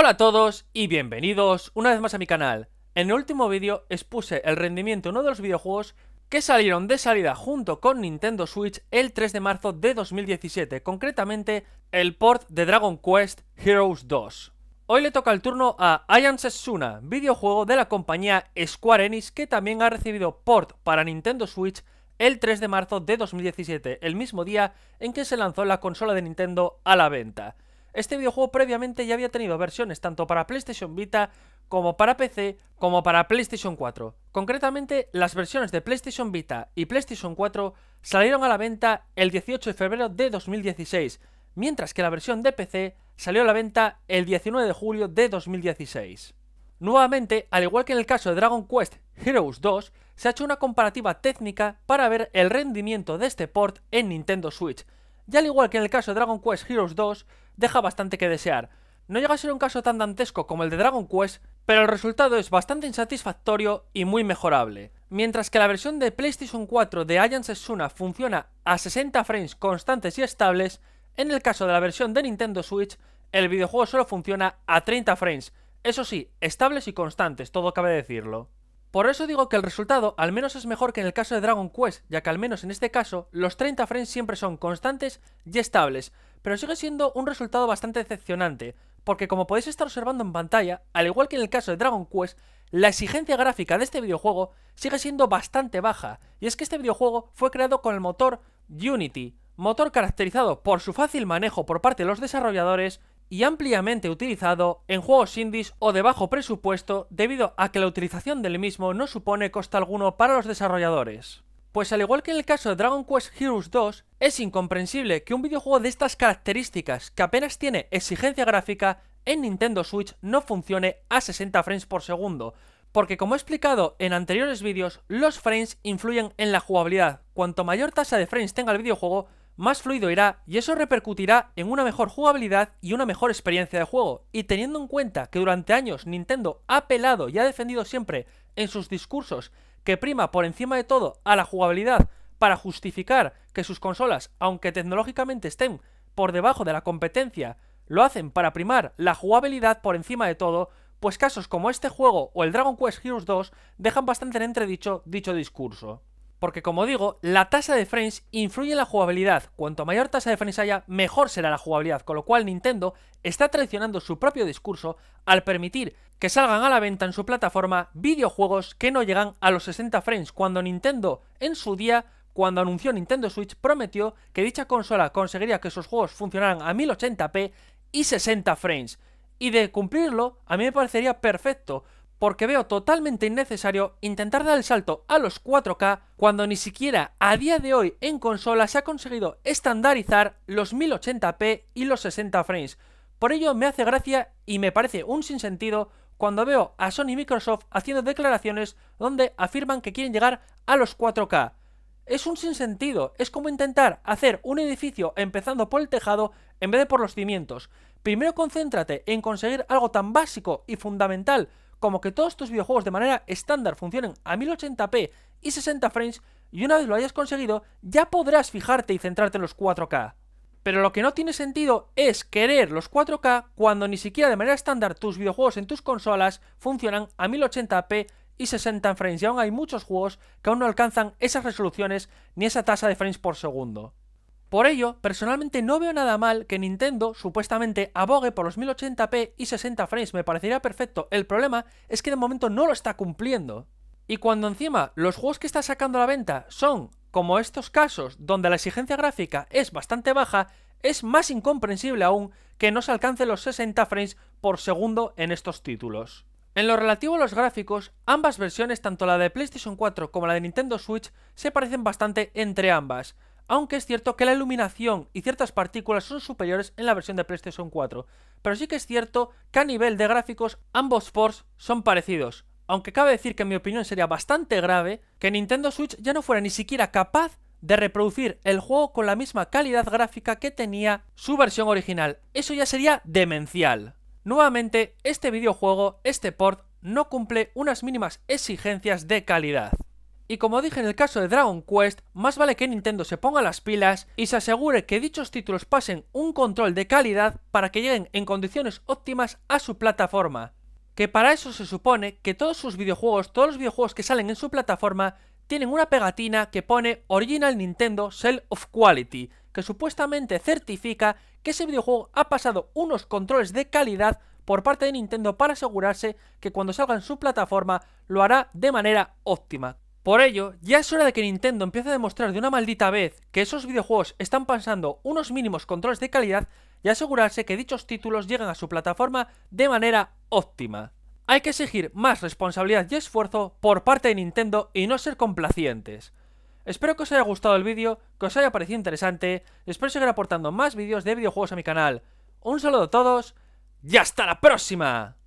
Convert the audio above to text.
Hola a todos y bienvenidos una vez más a mi canal. En el último vídeo expuse el rendimiento de uno de los videojuegos que salieron de salida junto con Nintendo Switch el 3 de marzo de 2017, concretamente el port de Dragon Quest Heroes 2. Hoy le toca el turno a ian Setsuna, videojuego de la compañía Square Enix que también ha recibido port para Nintendo Switch el 3 de marzo de 2017, el mismo día en que se lanzó la consola de Nintendo a la venta. Este videojuego previamente ya había tenido versiones tanto para PlayStation Vita como para PC como para PlayStation 4. Concretamente, las versiones de PlayStation Vita y PlayStation 4 salieron a la venta el 18 de febrero de 2016, mientras que la versión de PC salió a la venta el 19 de julio de 2016. Nuevamente, al igual que en el caso de Dragon Quest Heroes 2, se ha hecho una comparativa técnica para ver el rendimiento de este port en Nintendo Switch, ya al igual que en el caso de Dragon Quest Heroes 2, deja bastante que desear. No llega a ser un caso tan dantesco como el de Dragon Quest, pero el resultado es bastante insatisfactorio y muy mejorable. Mientras que la versión de PlayStation 4 de Ayan Setsuna funciona a 60 frames constantes y estables, en el caso de la versión de Nintendo Switch, el videojuego solo funciona a 30 frames, eso sí, estables y constantes, todo cabe decirlo. Por eso digo que el resultado al menos es mejor que en el caso de Dragon Quest, ya que al menos en este caso los 30 frames siempre son constantes y estables, pero sigue siendo un resultado bastante decepcionante, porque como podéis estar observando en pantalla, al igual que en el caso de Dragon Quest, la exigencia gráfica de este videojuego sigue siendo bastante baja, y es que este videojuego fue creado con el motor Unity, motor caracterizado por su fácil manejo por parte de los desarrolladores, y ampliamente utilizado en juegos indies o de bajo presupuesto debido a que la utilización del mismo no supone coste alguno para los desarrolladores. Pues al igual que en el caso de Dragon Quest Heroes 2, es incomprensible que un videojuego de estas características, que apenas tiene exigencia gráfica, en Nintendo Switch no funcione a 60 frames por segundo, porque como he explicado en anteriores vídeos, los frames influyen en la jugabilidad. Cuanto mayor tasa de frames tenga el videojuego, más fluido irá y eso repercutirá en una mejor jugabilidad y una mejor experiencia de juego. Y teniendo en cuenta que durante años Nintendo ha pelado y ha defendido siempre en sus discursos que prima por encima de todo a la jugabilidad para justificar que sus consolas, aunque tecnológicamente estén por debajo de la competencia, lo hacen para primar la jugabilidad por encima de todo, pues casos como este juego o el Dragon Quest Heroes 2 dejan bastante en entredicho dicho discurso porque como digo, la tasa de frames influye en la jugabilidad. Cuanto mayor tasa de frames haya, mejor será la jugabilidad, con lo cual Nintendo está traicionando su propio discurso al permitir que salgan a la venta en su plataforma videojuegos que no llegan a los 60 frames, cuando Nintendo en su día cuando anunció Nintendo Switch prometió que dicha consola conseguiría que sus juegos funcionaran a 1080p y 60 frames. Y de cumplirlo, a mí me parecería perfecto, porque veo totalmente innecesario intentar dar el salto a los 4K cuando ni siquiera a día de hoy en consola se ha conseguido estandarizar los 1080p y los 60 frames. Por ello me hace gracia y me parece un sinsentido cuando veo a Sony y Microsoft haciendo declaraciones donde afirman que quieren llegar a los 4K. Es un sinsentido, es como intentar hacer un edificio empezando por el tejado en vez de por los cimientos. Primero concéntrate en conseguir algo tan básico y fundamental como que todos tus videojuegos de manera estándar funcionen a 1080p y 60 frames, y una vez lo hayas conseguido, ya podrás fijarte y centrarte en los 4K. Pero lo que no tiene sentido es querer los 4K cuando ni siquiera de manera estándar tus videojuegos en tus consolas funcionan a 1080p y 60 frames, y aún hay muchos juegos que aún no alcanzan esas resoluciones ni esa tasa de frames por segundo. Por ello, personalmente no veo nada mal que Nintendo supuestamente abogue por los 1080p y 60 frames, me parecería perfecto. El problema es que de momento no lo está cumpliendo. Y cuando encima los juegos que está sacando a la venta son, como estos casos, donde la exigencia gráfica es bastante baja, es más incomprensible aún que no se alcance los 60 frames por segundo en estos títulos. En lo relativo a los gráficos, ambas versiones, tanto la de PlayStation 4 como la de Nintendo Switch, se parecen bastante entre ambas aunque es cierto que la iluminación y ciertas partículas son superiores en la versión de PlayStation 4, pero sí que es cierto que a nivel de gráficos ambos ports son parecidos, aunque cabe decir que en mi opinión sería bastante grave que Nintendo Switch ya no fuera ni siquiera capaz de reproducir el juego con la misma calidad gráfica que tenía su versión original. Eso ya sería demencial. Nuevamente, este videojuego, este port, no cumple unas mínimas exigencias de calidad. Y como dije en el caso de Dragon Quest, más vale que Nintendo se ponga las pilas y se asegure que dichos títulos pasen un control de calidad para que lleguen en condiciones óptimas a su plataforma. Que para eso se supone que todos sus videojuegos, todos los videojuegos que salen en su plataforma, tienen una pegatina que pone Original Nintendo Cell of Quality, que supuestamente certifica que ese videojuego ha pasado unos controles de calidad por parte de Nintendo para asegurarse que cuando salga en su plataforma lo hará de manera óptima, por ello, ya es hora de que Nintendo empiece a demostrar de una maldita vez que esos videojuegos están pasando unos mínimos controles de calidad y asegurarse que dichos títulos llegan a su plataforma de manera óptima. Hay que exigir más responsabilidad y esfuerzo por parte de Nintendo y no ser complacientes. Espero que os haya gustado el vídeo, que os haya parecido interesante, espero seguir aportando más vídeos de videojuegos a mi canal. Un saludo a todos y hasta la próxima.